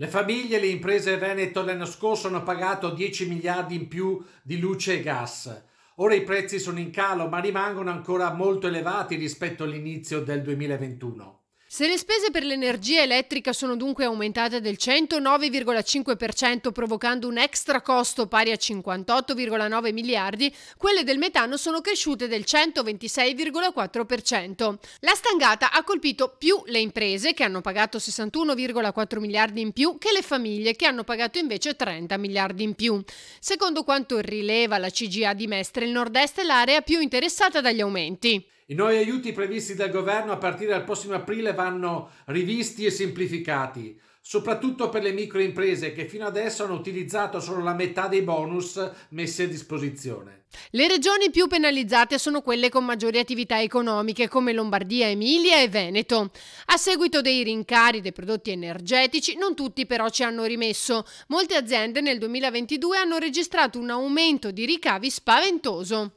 Le famiglie e le imprese veneto l'anno scorso hanno pagato 10 miliardi in più di luce e gas. Ora i prezzi sono in calo ma rimangono ancora molto elevati rispetto all'inizio del 2021. Se le spese per l'energia elettrica sono dunque aumentate del 109,5% provocando un extra costo pari a 58,9 miliardi, quelle del metano sono cresciute del 126,4%. La stangata ha colpito più le imprese che hanno pagato 61,4 miliardi in più che le famiglie che hanno pagato invece 30 miliardi in più. Secondo quanto rileva la CGA di Mestre, il nord-est è l'area più interessata dagli aumenti. I nuovi aiuti previsti dal governo a partire dal prossimo aprile vanno rivisti e semplificati, soprattutto per le microimprese che fino adesso hanno utilizzato solo la metà dei bonus messi a disposizione. Le regioni più penalizzate sono quelle con maggiori attività economiche come Lombardia, Emilia e Veneto. A seguito dei rincari dei prodotti energetici, non tutti però ci hanno rimesso. Molte aziende nel 2022 hanno registrato un aumento di ricavi spaventoso.